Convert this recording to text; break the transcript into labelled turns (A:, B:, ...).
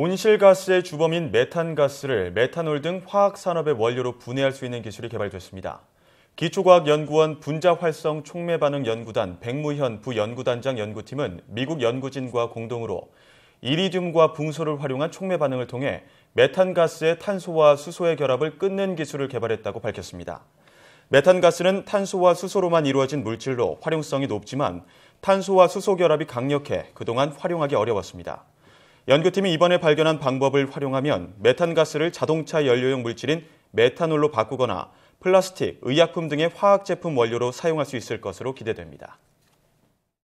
A: 온실가스의 주범인 메탄가스를 메탄올 등 화학 산업의 원료로 분해할 수 있는 기술이 개발됐습니다. 기초과학연구원 분자활성 촉매반응연구단 백무현 부연구단장 연구팀은 미국 연구진과 공동으로 이리듐과 붕소를 활용한 촉매반응을 통해 메탄가스의 탄소와 수소의 결합을 끊는 기술을 개발했다고 밝혔습니다. 메탄가스는 탄소와 수소로만 이루어진 물질로 활용성이 높지만 탄소와 수소 결합이 강력해 그동안 활용하기 어려웠습니다. 연구팀이 이번에 발견한 방법을 활용하면 메탄가스를 자동차 연료용 물질인 메탄올로 바꾸거나 플라스틱, 의약품 등의 화학 제품 원료로 사용할 수 있을 것으로 기대됩니다.